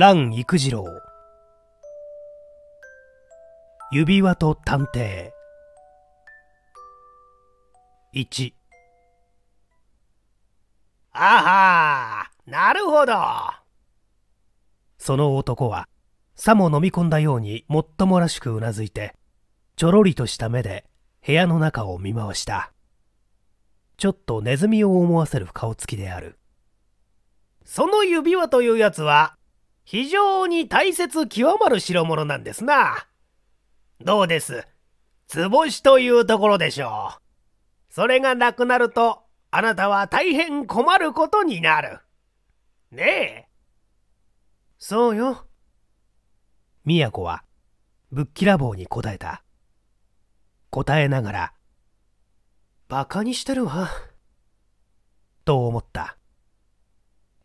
蘭育次郎指輪と探偵1あはーなるほどその男はさも飲み込んだようにもっともらしくうなずいてちょろりとした目で部屋の中を見回したちょっとネズミを思わせる顔つきであるその指輪というやつは非常に大切極まる代物なんですな。どうです図星というところでしょう。それがなくなると、あなたは大変困ることになる。ねえ。そうよ。都は、ぶっきらぼうに答えた。答えながら、馬鹿にしてるわ。と思った。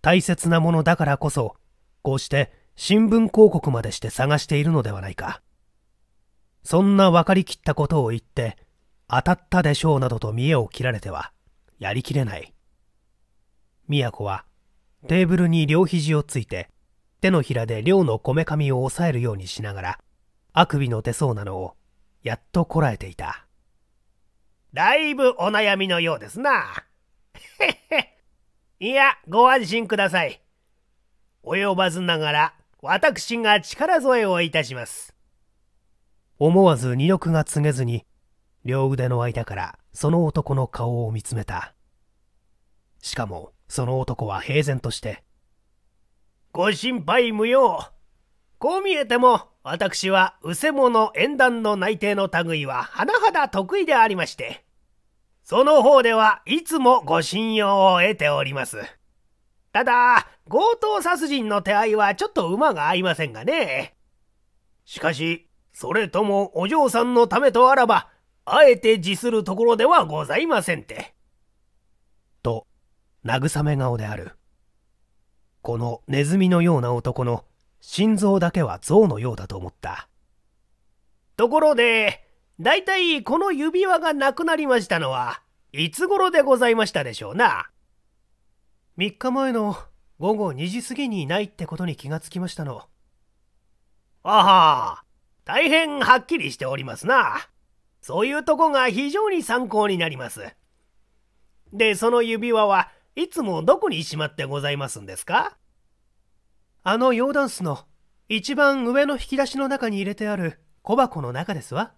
大切なものだからこそ、行して新聞広告までして探しているのではないか。そんな分かりきったことを言って、当たったでしょうなどと見栄を切られては、やりきれない。都は、テーブルに両肘をついて、手のひらで両のこめかみを押さえるようにしながら、あくびの出そうなのを、やっとこらえていた。だいぶお悩みのようですな。へっへ。いや、ご安心ください。及ばずながら、私が力添えをいたします。思わず二力が告げずに、両腕の間からその男の顔を見つめた。しかも、その男は平然として、ご心配無用。こう見えても、私は、うせ者縁談の内定の類は、甚だ得意でありまして、その方ではいつもご信用を得ております。ただ、強盗殺人の手合いはちょっと馬が合いませんがね。しかし、それともお嬢さんのためとあらば、あえて辞するところではございませんて。と、慰め顔である。このネズミのような男の心臓だけは象のようだと思った。ところで、だいたいこの指輪がなくなりましたのは、いつ頃でございましたでしょうな。3日前の午後2時過ぎにいないってことに気がつきましたの。ああ、大変はっきりしておりますな。そういうとこが非常に参考になります。で、その指輪はいつもどこにしまってございますんですかあの洋ダンスの一番上の引き出しの中に入れてある小箱の中ですわ。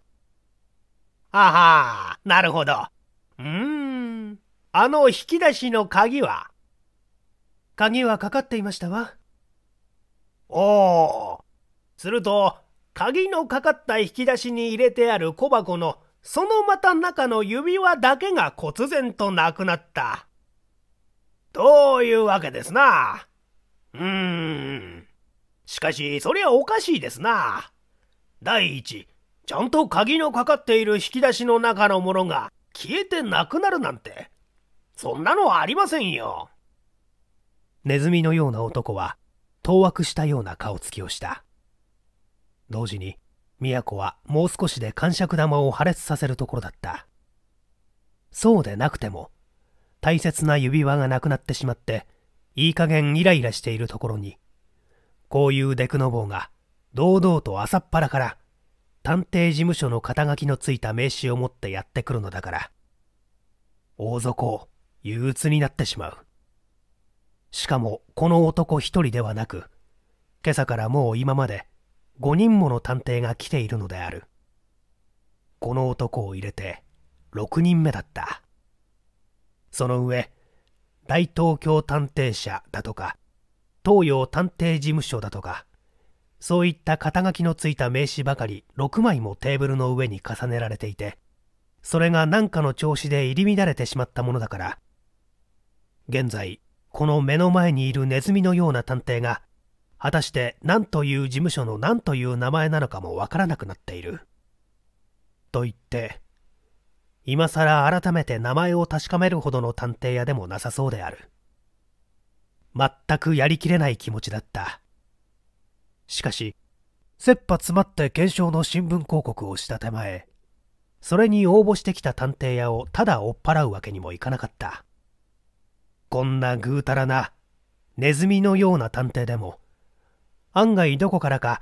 あはなるほど。うーん。あの引き出しの鍵は鍵はかかっていましたわおおすると鍵のかかった引き出しに入れてある小箱のそのまた中の指輪だけが忽然となくなったというわけですなうーんしかしそりゃおかしいですな第一ちゃんと鍵のかかっている引き出しの中のものが消えてなくなるなんてそんなのはありませんよネズミのような男は、当惑したような顔つきをした。同時に、都はもう少しで感触玉を破裂させるところだった。そうでなくても、大切な指輪がなくなってしまって、いい加減イライラしているところに、こういうデクノボーが、堂々と朝っぱらから、探偵事務所の肩書きのついた名刺を持ってやってくるのだから、大底憂鬱になってしまう。しかもこの男一人ではなく今朝からもう今まで5人もの探偵が来ているのであるこの男を入れて6人目だったその上大東京探偵社だとか東洋探偵事務所だとかそういった肩書きのついた名刺ばかり6枚もテーブルの上に重ねられていてそれが何かの調子で入り乱れてしまったものだから現在この目の前にいるネズミのような探偵が、果たして何という事務所の何という名前なのかもわからなくなっている。と言って、今さら改めて名前を確かめるほどの探偵屋でもなさそうである。全くやりきれない気持ちだった。しかし、切羽詰まって検証の新聞広告をした手前、それに応募してきた探偵屋をただ追っ払うわけにもいかなかった。こんなぐうたらな、ネズミのような探偵でも、案外どこからか、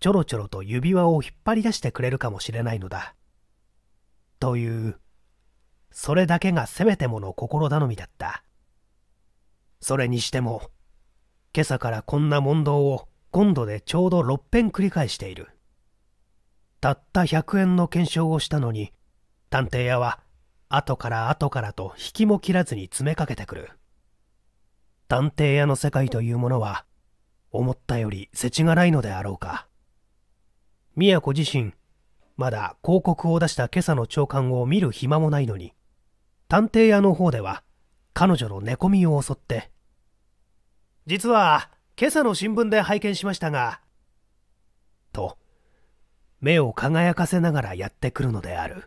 ちょろちょろと指輪を引っ張り出してくれるかもしれないのだ。という、それだけがせめてもの心頼みだった。それにしても、今朝からこんな問答を今度でちょうど6遍繰り返している。たった100円の検証をしたのに、探偵屋は後から後からと引きも切らずに詰めかけてくる探偵屋の世界というものは思ったより世知がないのであろうか宮子自身まだ広告を出した今朝の朝刊を見る暇もないのに探偵屋の方では彼女の寝込みを襲って実は今朝の新聞で拝見しましたがと目を輝かせながらやってくるのである。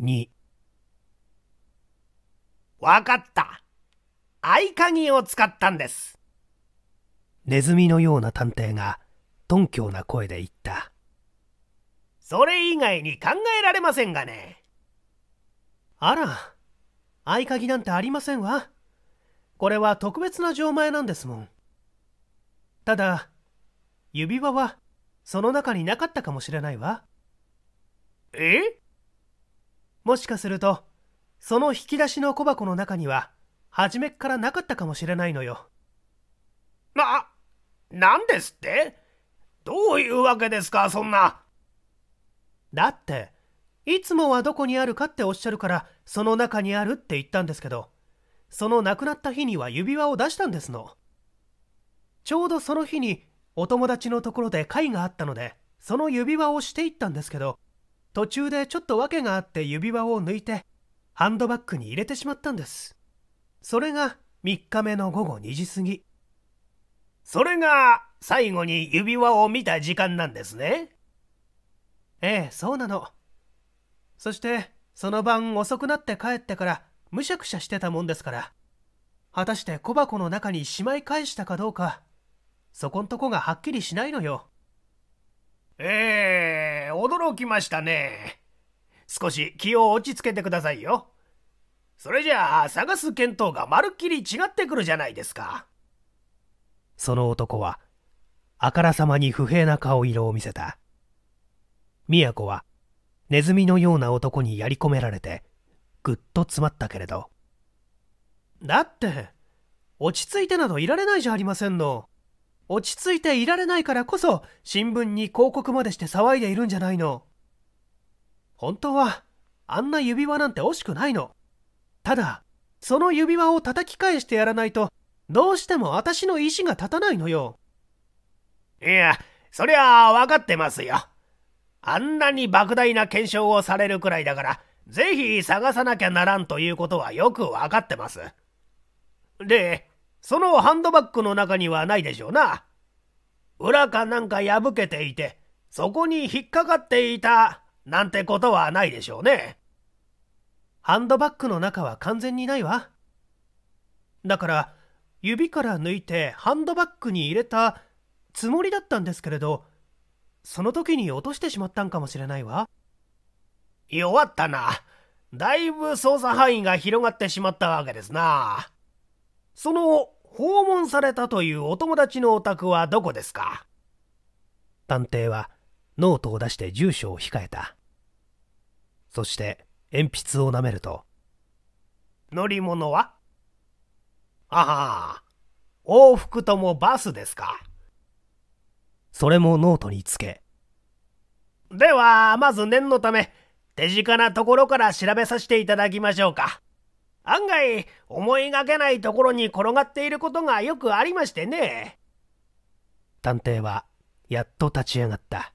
2わかった合鍵を使ったんですネズミのような探偵が頓強な声で言ったそれ以外に考えられませんがねあら合鍵なんてありませんわこれは特別な錠前なんですもんただ指輪はその中になかったかもしれないわえもしかするとその引き出しの小箱の中には初めっからなかったかもしれないのよな何ですってどういうわけですかそんなだっていつもはどこにあるかっておっしゃるからその中にあるって言ったんですけどその亡くなった日には指輪を出したんですのちょうどその日にお友達のところで会があったのでその指輪をしていったんですけど途中でちょっと訳があって指輪を抜いてハンドバッグに入れてしまったんですそれが3日目の午後2時過ぎそれが最後に指輪を見た時間なんですねええそうなのそしてその晩遅くなって帰ってからむしゃくしゃしてたもんですから果たして小箱の中にしまい返したかどうかそこんとこがはっきりしないのよええー、驚きましたね。少し気を落ち着けてくださいよ。それじゃあ、探す見当がまるっきり違ってくるじゃないですか。その男は、あからさまに不平な顔色を見せた。都は、ネズミのような男にやり込められて、ぐっと詰まったけれど。だって、落ち着いてなどいられないじゃありませんの。落ち着いていられないからこそ新聞に広告までして騒いでいるんじゃないの本当はあんな指輪なんて惜しくないのただその指輪を叩き返してやらないとどうしても私の意志が立たないのよいやそりゃあ分かってますよあんなに莫大な検証をされるくらいだからぜひ探さなきゃならんということはよく分かってますでそのハンドバッグの中にはないでしょうな。裏かなんか破けていて、そこに引っかかっていた、なんてことはないでしょうね。ハンドバッグの中は完全にないわ。だから、指から抜いてハンドバッグに入れたつもりだったんですけれど、その時に落としてしまったんかもしれないわ。弱ったな。だいぶ捜査範囲が広がってしまったわけですな。その訪問されたというお友達のお宅はどこですか探偵はノートを出して住所を控えたそして鉛筆をなめると乗り物はああ往復ともバスですかそれもノートにつけではまず念のため手近なところから調べさせていただきましょうか案外思いがけないところに転がっていることがよくありましてね探偵はやっと立ち上がった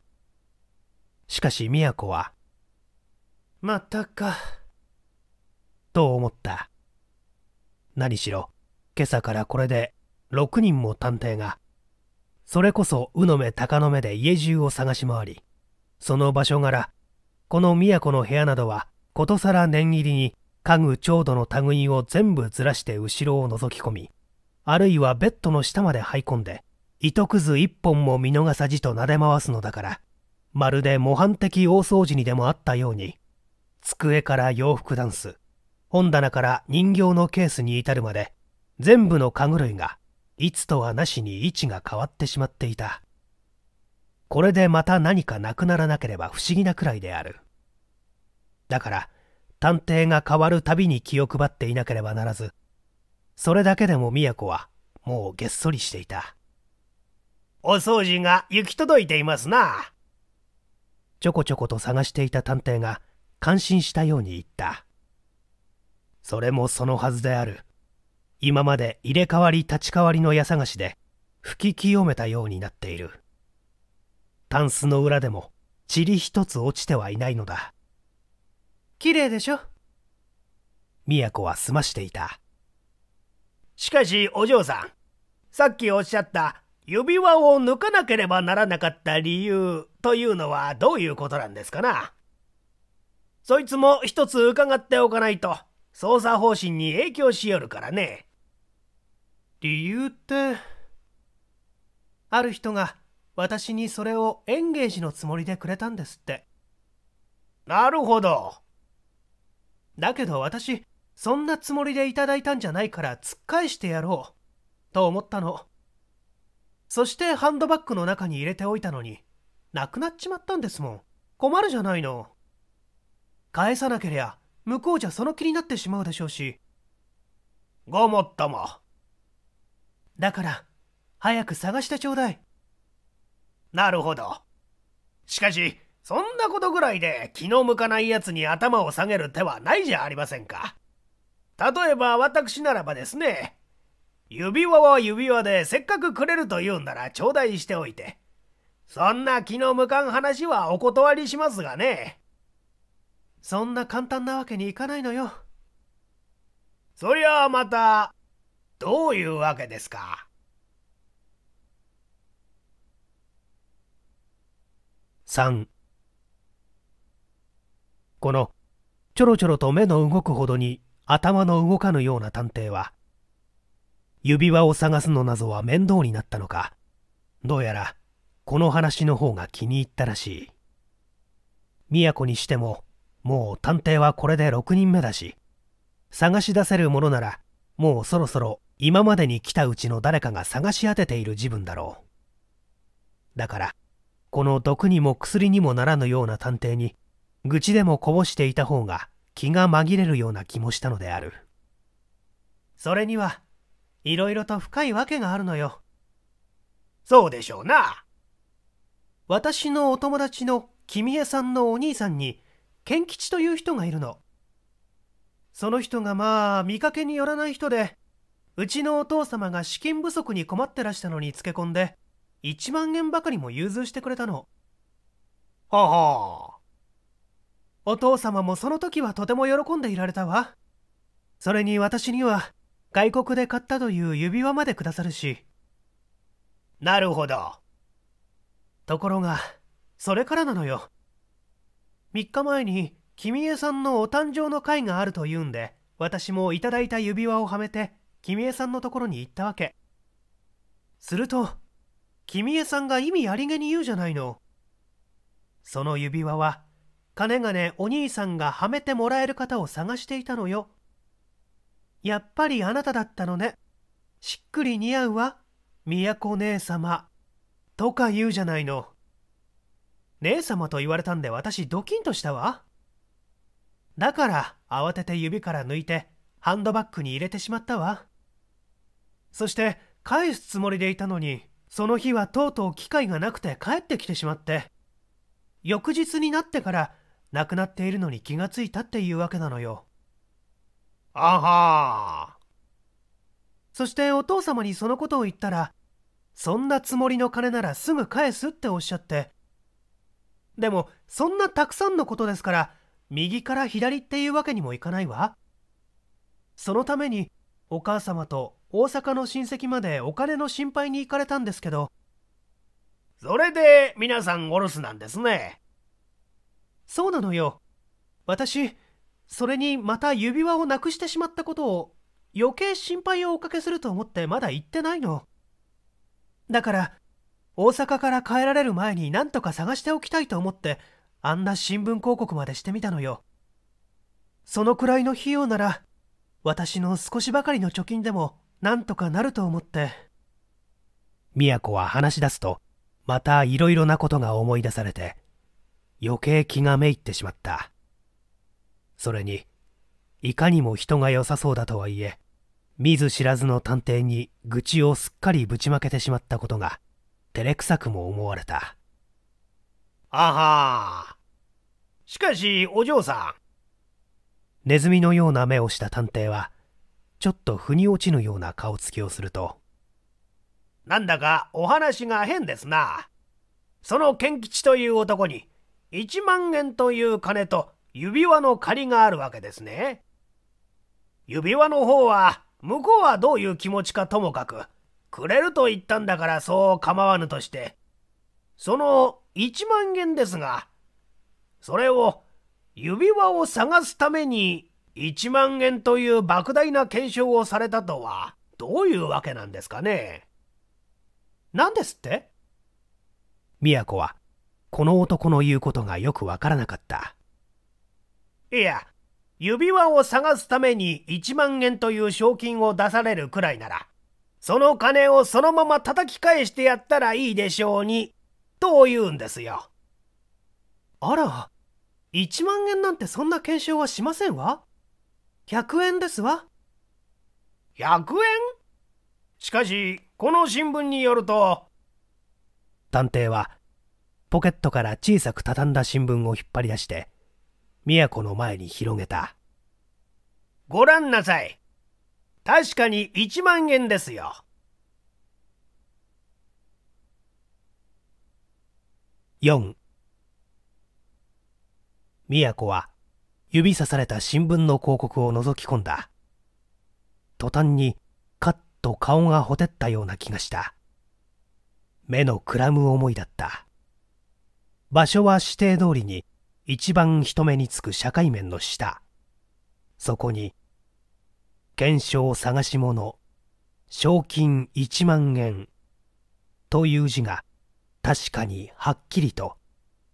しかし都は「またか」と思った何しろ今朝からこれで6人も探偵がそれこそ鵜の目鷹の目で家中を探し回りその場所柄この都の部屋などはことさら念入りに家具調度の類を全部ずらして後ろを覗き込みあるいはベッドの下まで這い込んで糸くず一本も見逃さじと撫で回すのだからまるで模範的大掃除にでもあったように机から洋服ダンス本棚から人形のケースに至るまで全部の家具類がいつとはなしに位置が変わってしまっていたこれでまた何かなくならなければ不思議なくらいであるだから探偵が変わるたびに気を配っていなければならず、それだけでもこはもうげっそりしていた。お掃除が行き届いていますな。ちょこちょこと探していた探偵が感心したように言った。それもそのはずである。今まで入れ替わり立ち替わりの家探しで吹き清めたようになっている。タンスの裏でも塵一つ落ちてはいないのだ。綺麗でしょ都は済ましていた。しかしお嬢さん、さっきおっしゃった指輪を抜かなければならなかった理由というのはどういうことなんですかなそいつも一つ伺っておかないと捜査方針に影響しよるからね。理由って、ある人が私にそれをエンゲージのつもりでくれたんですって。なるほど。だけど私、そんなつもりでいただいたんじゃないから突っ返してやろう、と思ったの。そしてハンドバッグの中に入れておいたのに、なくなっちまったんですもん。困るじゃないの。返さなけりゃ、向こうじゃその気になってしまうでしょうし。ごもっとも。だから、早く探してちょうだい。なるほど。しかし、そんなことぐらいで気の向かない奴に頭を下げる手はないじゃありませんか。例えば私ならばですね、指輪は指輪でせっかくくれると言うんなら頂戴しておいて、そんな気の向かん話はお断りしますがね。そんな簡単なわけにいかないのよ。そりゃあまた、どういうわけですか。3このちょろちょろと目の動くほどに頭の動かぬような探偵は指輪を探すの謎は面倒になったのかどうやらこの話の方が気に入ったらしい都にしてももう探偵はこれで6人目だし探し出せるものならもうそろそろ今までに来たうちの誰かが探し当てている自分だろうだからこの毒にも薬にもならぬような探偵に愚痴でもこぼしていた方が気が紛れるような気もしたのであるそれにはいろいろと深いわけがあるのよそうでしょうな私のお友達の君江さんのお兄さんに賢吉という人がいるのその人がまあ見かけによらない人でうちのお父様が資金不足に困ってらしたのにつけ込んで1万円ばかりも融通してくれたのははお父様もその時はとても喜んでいられたわそれに私には外国で買ったという指輪までくださるしなるほどところがそれからなのよ3日前に君江さんのお誕生の会があるというんで私もいただいた指輪をはめて君江さんのところに行ったわけすると君江さんが意味ありげに言うじゃないのその指輪は金がねお兄さんがはめてもらえる方を探していたのよ。やっぱりあなただったのね。しっくり似合うわ、都姉様。とか言うじゃないの。姉様と言われたんで私ドキンとしたわ。だから慌てて指から抜いてハンドバッグに入れてしまったわ。そして返すつもりでいたのに、その日はとうとう機会がなくて帰ってきてしまって。翌日になってから亡くなっているのに気がついたっていうわけなのよ。あはそしてお父様にそのことを言ったら、そんなつもりの金ならすぐ返すっておっしゃって。でも、そんなたくさんのことですから、右から左っていうわけにもいかないわ。そのために、お母様と大阪の親戚までお金の心配に行かれたんですけど。それで皆さんお留守なんですね。そうなのよ。私、それにまた指輪をなくしてしまったことを余計心配をおかけすると思ってまだ言ってないの。だから、大阪から帰られる前に何とか探しておきたいと思って、あんな新聞広告までしてみたのよ。そのくらいの費用なら、私の少しばかりの貯金でもなんとかなると思って。宮子は話し出すと、またいろいろなことが思い出されて、余計気がめいってしまった。それに、いかにも人が良さそうだとはいえ、見ず知らずの探偵に愚痴をすっかりぶちまけてしまったことが、照れくさくも思われた。あはしかし、お嬢さん。ネズミのような目をした探偵は、ちょっと腑に落ちぬような顔つきをすると、なんだかお話が変ですな。その賢吉という男に、1万円という金と指輪の借りがあるわけですね。指輪の方は、向こうはどういう気持ちかともかく、くれると言ったんだからそう構わぬとして、その1万円ですが、それを指輪を探すために1万円という莫大な検証をされたとは、どういうわけなんですかね。何ですって宮子はこの男の言うことがよくわからなかったいや指輪を探すために1万円という賞金を出されるくらいならその金をそのまま叩き返してやったらいいでしょうにと言うんですよあら1万円なんてそんな検証はしませんわ100円ですわ100円しかしこの新聞によると探偵はポケットから小さく畳んだ新聞を引っ張り出して、都の前に広げた。ご覧なさい。確かに1万円ですよ。4都は指さされた新聞の広告を覗き込んだ。途端にカッと顔がほてったような気がした。目のくらむ思いだった。場所は指定通りに一番人目につく社会面の下。そこに、検証探し物、賞金1万円という字が確かにはっきりと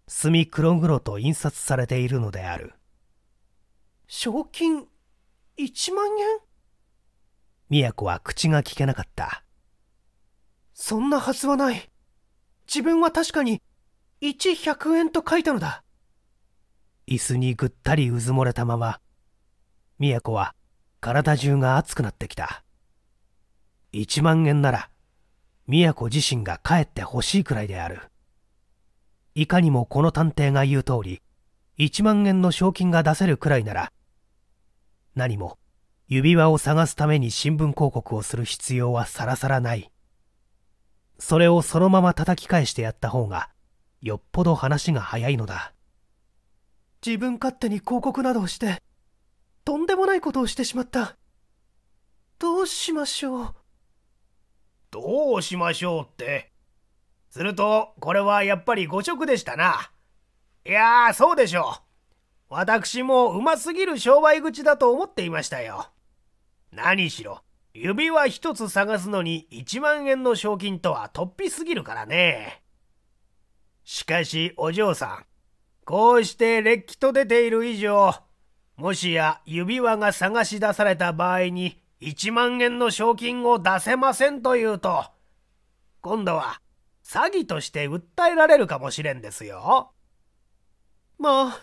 墨黒黒と印刷されているのである。賞金1万円宮子は口が聞けなかった。そんなはずはない。自分は確かに1100円と書いたのだ椅子にぐったりうずもれたまま都は体中が熱くなってきた1万円なら都自身が帰ってほしいくらいであるいかにもこの探偵が言う通り1万円の賞金が出せるくらいなら何も指輪を探すために新聞広告をする必要はさらさらないそれをそのまま叩き返してやった方がよっぽど話が早いのだ自分勝手に広告などをしてとんでもないことをしてしまったどうしましょうどうしましょうってするとこれはやっぱり誤植でしたないやーそうでしょう私もうますぎる商売口だと思っていましたよ何しろ指輪一つ探すのに1万円の賞金とは突飛すぎるからねしかしお嬢さん、こうしてれっきと出ている以上、もしや指輪が探し出された場合に1万円の賞金を出せませんというと、今度は詐欺として訴えられるかもしれんですよ。まあ、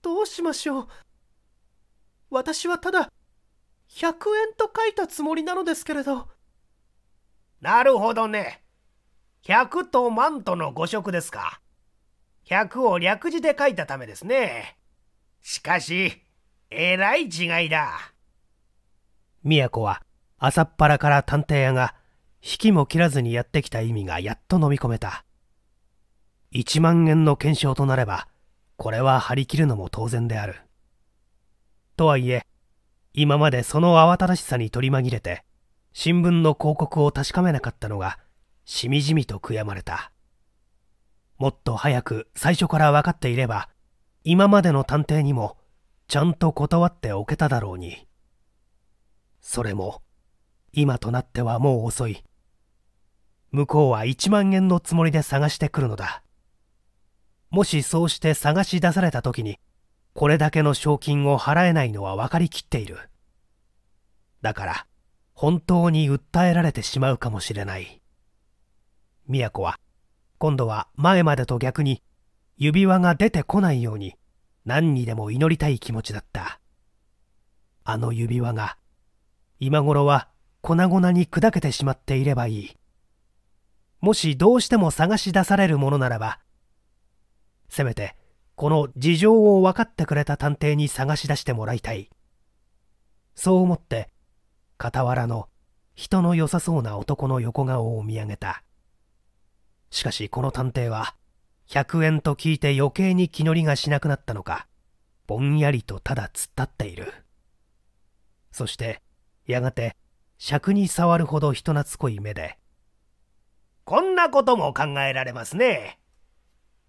どうしましょう。私はただ、100円と書いたつもりなのですけれど。なるほどね。100と万との誤色ですか。100を略字で書いたためですね。しかし、えらい違いだ。都は朝っぱらから探偵屋が引きも切らずにやってきた意味がやっと飲み込めた。1万円の検証となれば、これは張り切るのも当然である。とはいえ、今までその慌ただしさに取り紛れて、新聞の広告を確かめなかったのが、しみじみと悔やまれた。もっと早く最初から分かっていれば、今までの探偵にもちゃんと断っておけただろうに。それも、今となってはもう遅い。向こうは1万円のつもりで探してくるのだ。もしそうして探し出された時に、これだけの賞金を払えないのは分かりきっている。だから、本当に訴えられてしまうかもしれない。都は今度は前までと逆に指輪が出てこないように何にでも祈りたい気持ちだったあの指輪が今頃は粉々に砕けてしまっていればいいもしどうしても探し出されるものならばせめてこの事情を分かってくれた探偵に探し出してもらいたいそう思って傍らの人の良さそうな男の横顔を見上げたしかしこの探偵は100円と聞いて余計に気乗りがしなくなったのかぼんやりとただ突っ立っているそしてやがて尺に触るほど人懐っこい目でこんなことも考えられますね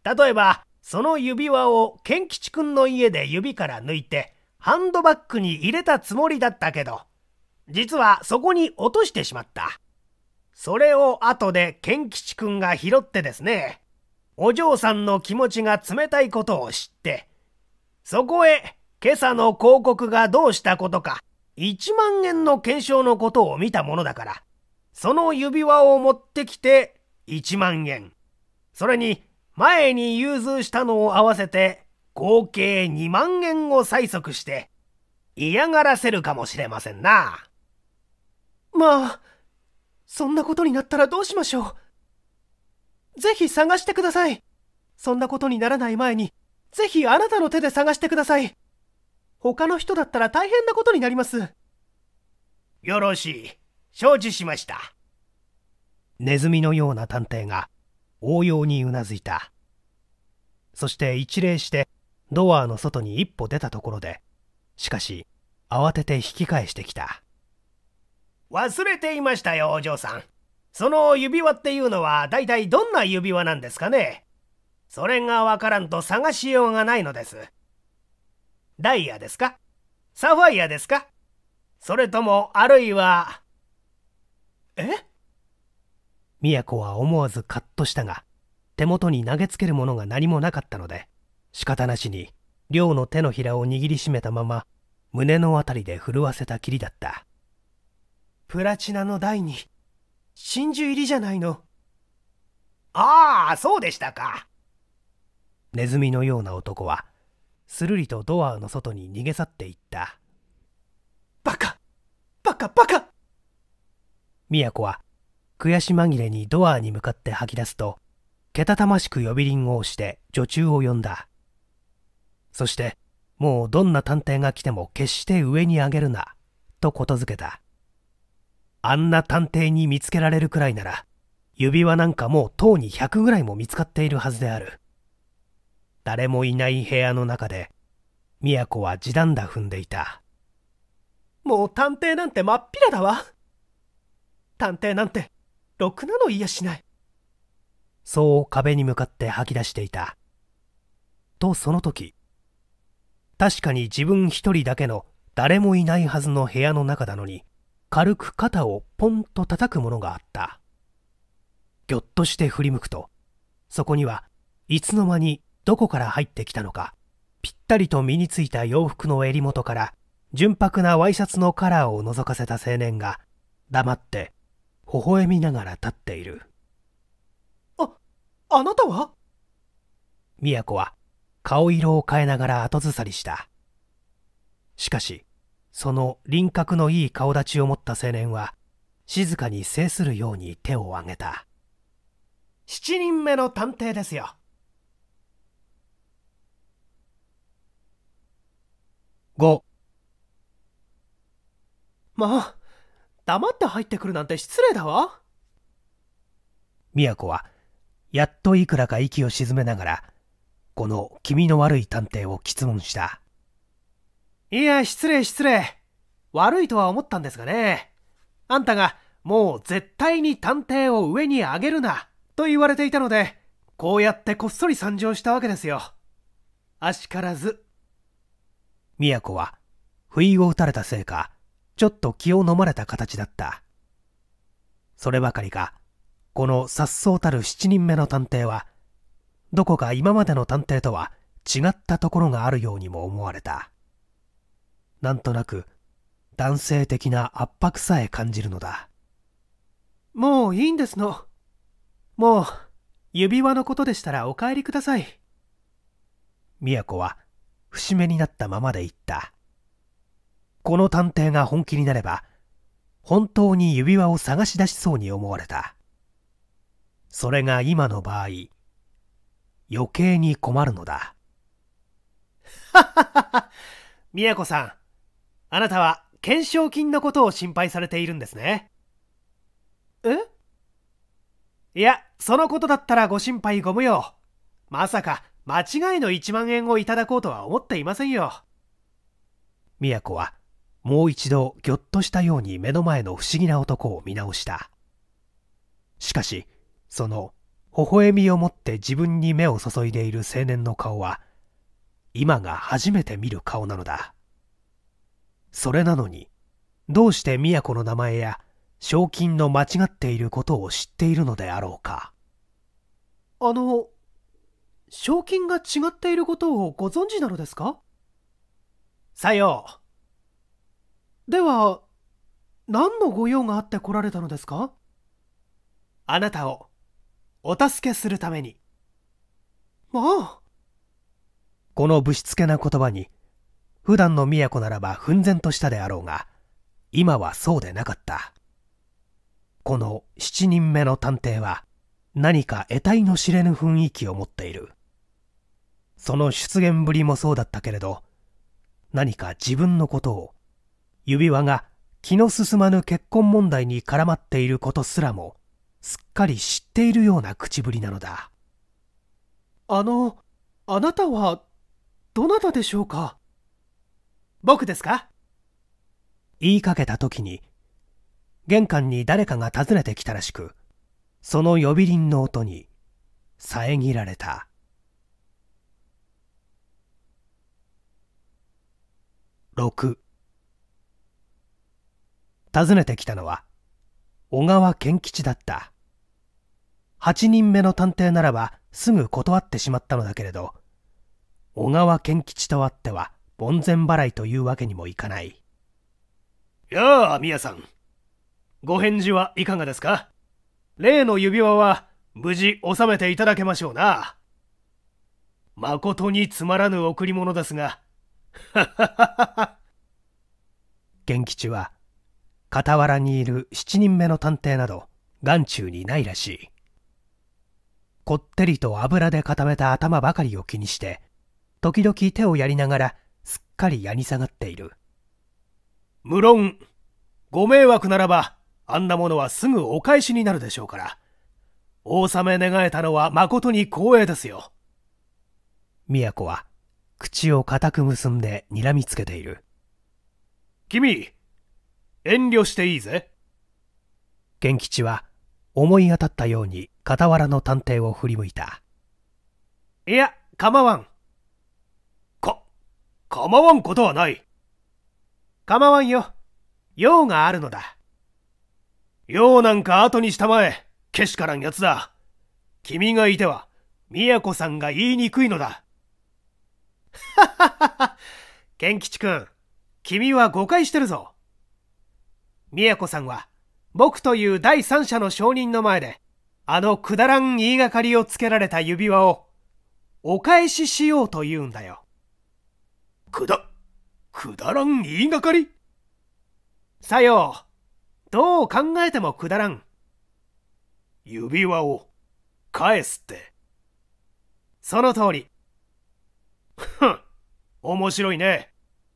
例えばその指輪を賢吉くんの家で指から抜いてハンドバッグに入れたつもりだったけど実はそこに落としてしまった。それを後で賢吉くんが拾ってですね、お嬢さんの気持ちが冷たいことを知って、そこへ今朝の広告がどうしたことか、1万円の検証のことを見たものだから、その指輪を持ってきて1万円。それに前に融通したのを合わせて合計2万円を催促して嫌がらせるかもしれませんな。まあ、そんなことになったらどうしましょう。ぜひ探してください。そんなことにならない前に、ぜひあなたの手で探してください。他の人だったら大変なことになります。よろしい。承知しました。ネズミのような探偵が応用にうなずいた。そして一礼してドアの外に一歩出たところで、しかし慌てて引き返してきた。忘れていましたよ、お嬢さん。その指輪っていうのは大体どんな指輪なんですかねそれがわからんと探しようがないのです。ダイヤですかサファイアですかそれとも、あるいは、えこは思わずカッとしたが、手元に投げつけるものが何もなかったので、仕方なしに、亮の手のひらを握りしめたまま、胸の辺りで震わせたきりだった。プラチナの台に真珠入りじゃないのああそうでしたかネズミのような男はするりとドアの外に逃げ去っていったバカバカバカ宮子は悔し紛れにドアに向かって吐き出すとけたたましく呼び鈴を押して女中を呼んだそしてもうどんな探偵が来ても決して上に上げるなとことづけたあんな探偵に見つけられるくらいなら、指輪なんかもうとうに100ぐらいも見つかっているはずである。誰もいない部屋の中で、都は地団打踏んでいた。もう探偵なんてまっぴらだわ。探偵なんて、ろくなのいやしない。そう壁に向かって吐き出していた。とその時、確かに自分一人だけの誰もいないはずの部屋の中なのに、軽く肩をポンと叩くものがあったぎょっとして振り向くとそこにはいつの間にどこから入ってきたのかぴったりと身についた洋服の襟元から純白なワイシャツのカラーを覗かせた青年が黙って微笑みながら立っているああなたは都は顔色を変えながら後ずさりしたしかしその輪郭のいい顔立ちを持った青年は静かに制するように手を挙げた7人目の探偵ですよ5まあ黙って入ってくるなんて失礼だわ宮子はやっといくらか息を沈めながらこの気味の悪い探偵を詰問したいや、失礼失礼。悪いとは思ったんですがね。あんたが、もう絶対に探偵を上に上げるな、と言われていたので、こうやってこっそり参上したわけですよ。あしからず。都は、不意を打たれたせいか、ちょっと気を飲まれた形だった。そればかりか、この颯爽たる7人目の探偵は、どこか今までの探偵とは違ったところがあるようにも思われた。なんとなく男性的な圧迫さえ感じるのだもういいんですのもう指輪のことでしたらお帰りください子は節目になったままで言ったこの探偵が本気になれば本当に指輪を探し出しそうに思われたそれが今の場合余計に困るのだはははは宮子さんあなたは懸賞金のことを心配されているんですねえいやそのことだったらご心配ご無用まさか間違いの1万円をいただこうとは思っていませんよ都はもう一度ぎょっとしたように目の前の不思議な男を見直したしかしその微笑みを持って自分に目を注いでいる青年の顔は今が初めて見る顔なのだそれなのにどうして都の名前や賞金の間違っていることを知っているのであろうかあの賞金が違っていることをご存知なのですかさようでは何のご用があって来られたのですかあなたをお助けするためにまあこのぶしつけな言葉に普段の都ならば奮然としたであろうが今はそうでなかったこの7人目の探偵は何か得体の知れぬ雰囲気を持っているその出現ぶりもそうだったけれど何か自分のことを指輪が気の進まぬ結婚問題に絡まっていることすらもすっかり知っているような口ぶりなのだあのあなたはどなたでしょうか僕ですか言いかけた時に玄関に誰かが訪ねてきたらしくその呼び鈴の音に遮られた6訪ねてきたのは小川賢吉だった8人目の探偵ならばすぐ断ってしまったのだけれど小川賢吉とあっては門前払いというわけにもいかない。やあ、宮さん。ご返事はいかがですか例の指輪は無事収めていただけましょうな。誠につまらぬ贈り物ですが。元 吉は、傍らにいる7人目の探偵など、眼中にないらしい。こってりと油で固めた頭ばかりを気にして、時々手をやりながらかりやに下がっている無論ご迷惑ならばあんなものはすぐお返しになるでしょうからお納め願えたのは誠に光栄ですよ都は口を固く結んで睨みつけている君遠慮していいぜ賢吉は思い当たったように傍らの探偵を振り向いたいや構わん構わんことはない。構わんよ。用があるのだ。用なんか後にしたまえ。けしからん奴だ。君がいては、宮子さんが言いにくいのだ。はははは。キ吉君、君は誤解してるぞ。宮子さんは、僕という第三者の証人の前で、あのくだらん言いがかりをつけられた指輪を、お返ししようと言うんだよ。くだ、くだらん言いがかりさよう、どう考えてもくだらん。指輪を返すって。その通り。ふん、面白いね。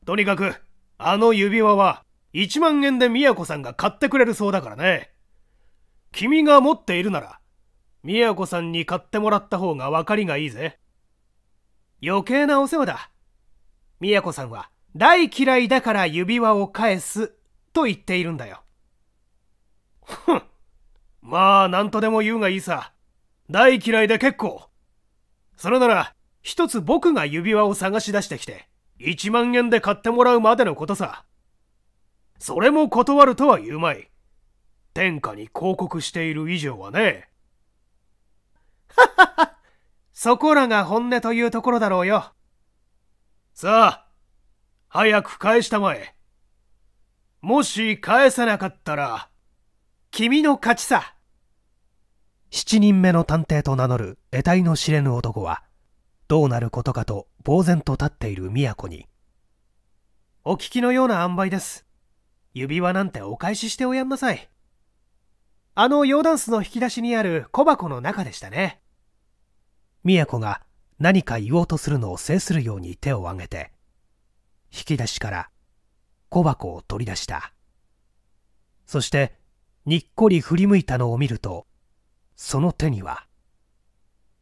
とにかく、あの指輪は1万円で宮子さんが買ってくれるそうだからね。君が持っているなら、宮子さんに買ってもらった方が分かりがいいぜ。余計なお世話だ。宮子さんは大嫌いだから指輪を返すと言っているんだよ。ふん。まあ、何とでも言うがいいさ。大嫌いで結構。それなら、一つ僕が指輪を探し出してきて、1万円で買ってもらうまでのことさ。それも断るとは言うまい。天下に広告している以上はね。はははそこらが本音というところだろうよ。さあ、早く返したまえ。もし返さなかったら、君の勝ちさ。七人目の探偵と名乗る得体の知れぬ男は、どうなることかと呆然と立っている都に。お聞きのような塩梅です。指輪なんてお返ししておやんなさい。あの洋ダンスの引き出しにある小箱の中でしたね。都が何か言おうとするのを制するように手を挙げて引き出しから小箱を取り出したそしてにっこり振り向いたのを見るとその手には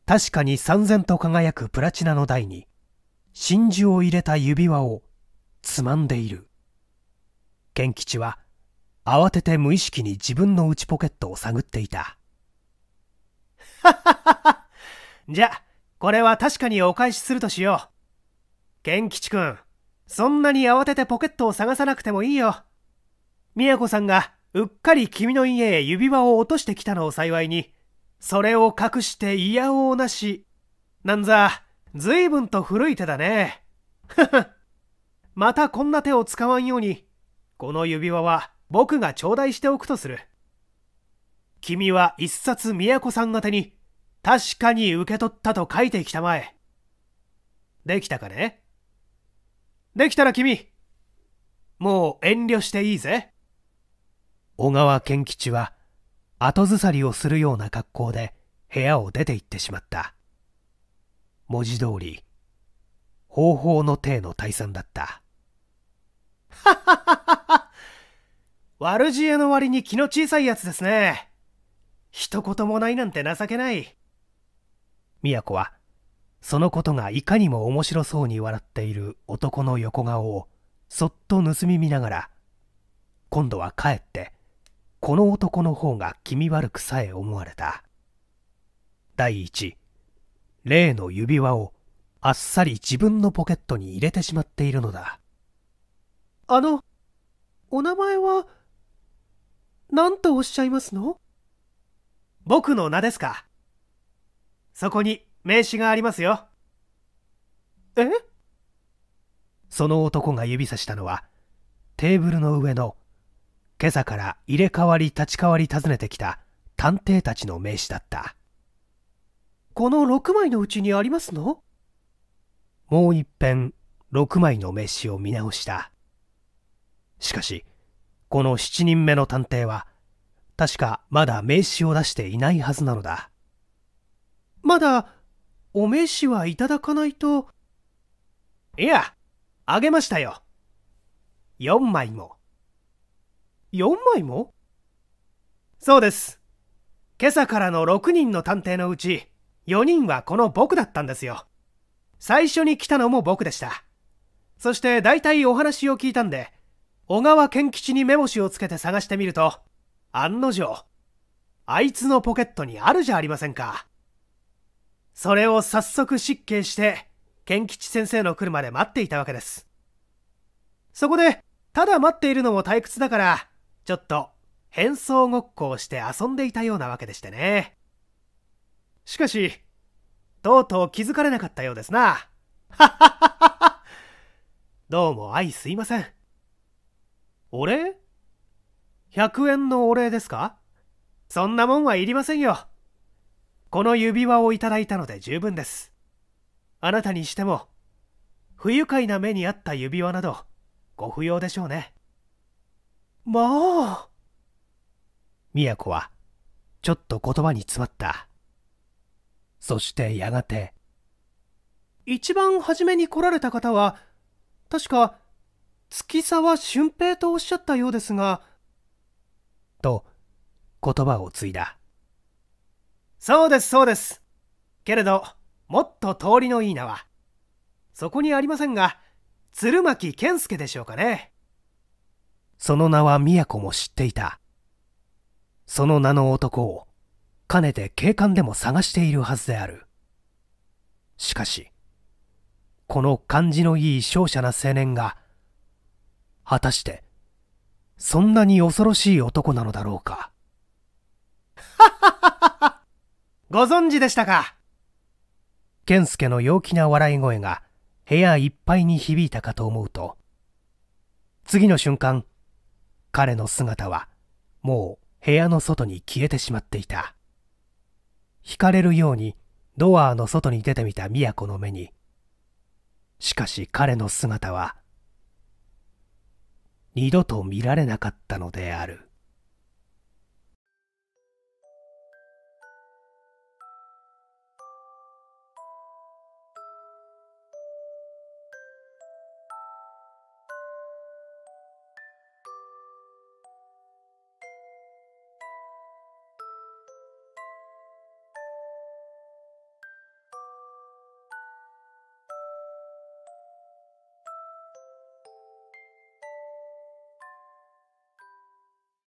確かに三千と輝くプラチナの台に真珠を入れた指輪をつまんでいる賢吉は慌てて無意識に自分の内ポケットを探っていた じゃあこれは確かにお返しするとしよう。ケンキチ君、そんなに慌ててポケットを探さなくてもいいよ。みやこさんがうっかり君の家へ指輪を落としてきたのを幸いに、それを隠して嫌おうなし。なんざ、ずいぶんと古い手だね。ふふ。またこんな手を使わんように、この指輪は僕が頂戴しておくとする。君は一冊都さん宛に確かに受け取ったと書いてきたまえ。できたかねできたら君、もう遠慮していいぜ。小川賢吉は後ずさりをするような格好で部屋を出て行ってしまった。文字通り、方法の体の退散だった。はははは悪知恵の割に気の小さいやつですね。一言もないなんて情けない。都はそのことがいかにも面白そうに笑っている男の横顔をそっと盗み見ながら今度はかえってこの男の方が気味悪くさえ思われた第一例の指輪をあっさり自分のポケットに入れてしまっているのだあのお名前は何とおっしゃいますの僕の名ですかそこに名刺がありますよ。えその男が指さしたのは、テーブルの上の、今朝から入れ替わり立ち替わり訪ねてきた探偵たちの名刺だった。この6枚のうちにありますのもういっぺん6枚の名刺を見直した。しかし、この7人目の探偵は、確かまだ名刺を出していないはずなのだ。まだお名刺はいただかないといやあげましたよ4枚も4枚もそうです今朝からの6人の探偵のうち4人はこの僕だったんですよ最初に来たのも僕でしたそして大体お話を聞いたんで小川賢吉に目星をつけて探してみると案の定あいつのポケットにあるじゃありませんかそれを早速失敬して賢吉先生の来るまで待っていたわけですそこでただ待っているのも退屈だからちょっと変装ごっこをして遊んでいたようなわけでしてねしかしとうとう気づかれなかったようですな どうも愛すいませんお礼100円のお礼ですかそんなもんはいりませんよこの指輪をいただいたので十分ですあなたにしても不愉快な目に遭った指輪などご不要でしょうねまあ宮子はちょっと言葉に詰まったそしてやがて一番初めに来られた方は確か月沢俊平とおっしゃったようですがと言葉を継いだそうですそうですけれどもっと通りのいい名はそこにありませんが鶴巻健介でしょうかねその名は都も知っていたその名の男をかねて警官でも探しているはずであるしかしこの感じのいい勝者な青年が果たしてそんなに恐ろしい男なのだろうかははご存知でしたか健介の陽気な笑い声が部屋いっぱいに響いたかと思うと次の瞬間彼の姿はもう部屋の外に消えてしまっていた惹かれるようにドアの外に出てみた都の目にしかし彼の姿は二度と見られなかったのである。